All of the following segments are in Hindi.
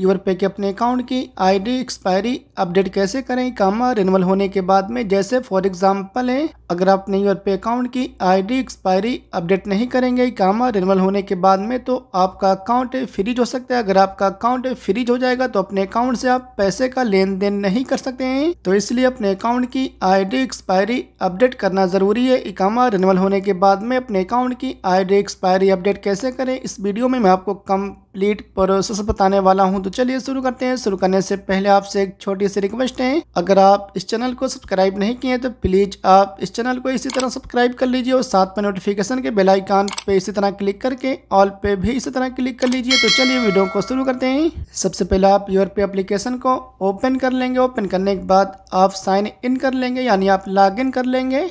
यूर पे के अपने अकाउंट की आईडी एक्सपायरी अपडेट कैसे करें कामा रिनवल होने के बाद में जैसे फॉर एग्जांपल है अगर आप अपने यूर पे अकाउंट की आईडी एक्सपायरी अपडेट नहीं करेंगे कामा रिनवल होने के बाद में तो आपका अकाउंट फ्रीज हो सकता है अगर आपका अकाउंट फ्रीज हो जाएगा तो अपने अकाउंट से आप पैसे का लेन देन नहीं कर सकते हैं तो इसलिए अपने अकाउंट की आई एक्सपायरी अपडेट करना जरूरी है इकामा रिनवल होने के बाद में अपने अकाउंट की आई एक्सपायरी अपडेट कैसे करें इस वीडियो में मैं आपको कम्प्लीट प्रोसेस बताने वाला हूँ तो चलिए शुरू करते हैं शुरू करने से पहले आपसे एक छोटी सी रिक्वेस्ट है अगर आप इस चैनल को सब्सक्राइब नहीं किए तो प्लीज आप इस चैनल को इसी तरह सब्सक्राइब कर लीजिए और साथ में नोटिफिकेशन के बेलाइकान पे इसी तरह क्लिक करके ऑल पे भी इसी तरह क्लिक कर लीजिए तो चलिए वीडियो को शुरू करते हैं सबसे पहले आप यूर पे अप्लीकेशन को ओपन कर लेंगे ओपन करने के बाद आप साइन इन कर लेंगे यानी आप लॉग कर लेंगे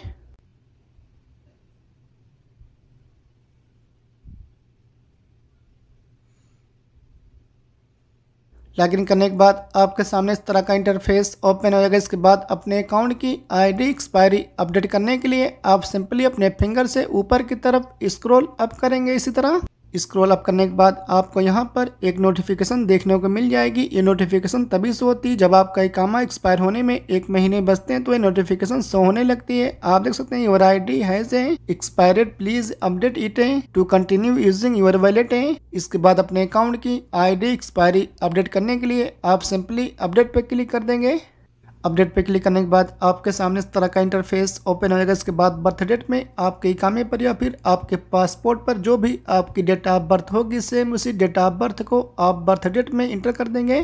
लॉगिन करने के बाद आपके सामने इस तरह का इंटरफेस ओपन हो जाएगा इसके बाद अपने अकाउंट की आईडी एक्सपायरी अपडेट करने के लिए आप सिंपली अपने फिंगर से ऊपर की तरफ स्क्रॉल अप करेंगे इसी तरह स्क्रॉल अप करने के बाद आपको यहाँ पर एक नोटिफिकेशन देखने को मिल जाएगी ये नोटिफिकेशन तभी शो होती है जब आपका इकामा एक्सपायर होने में एक महीने बचते हैं तो ये नोटिफिकेशन शो होने लगती है आप देख सकते हैं योर आई डी हैज है एक्सपायरेड प्लीज अपडेट इट है to continue using your wallet है इसके बाद अपने अकाउंट की आई डी एक्सपायरी अपडेट करने के लिए आप सिंपली अपडेट पर क्लिक कर देंगे अपडेट पे क्लिक करने के बाद आपके सामने इस तरह का इंटरफेस ओपन हो जाएगा इसके बाद बर्थ डेट में आपके इकामे पर या फिर आपके पासपोर्ट पर जो भी आपकी डेट ऑफ बर्थ होगी सेम उसी डेट ऑफ बर्थ को आप बर्थ डेट में इंटर कर देंगे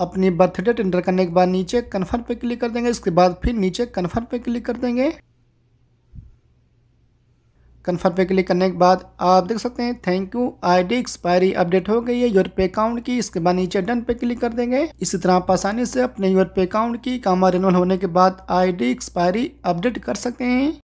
अपनी बर्थ डेट इंटर करने के बाद नीचे कन्फर्म पे क्लिक कर देंगे इसके बाद फिर नीचे कन्फर्म पे क्लिक कर देंगे कन्फर्म पे क्लिक करने के बाद आप देख सकते हैं thank you ID expiry update हो गई है योर पे अकाउंट की इसके बाद नीचे डन पे क्लिक कर देंगे इसी तरह आप आसानी से अपने योर पे अकाउंट की कामा रिनोल होने के बाद आईडी एक्सपायरी अपडेट कर सकते हैं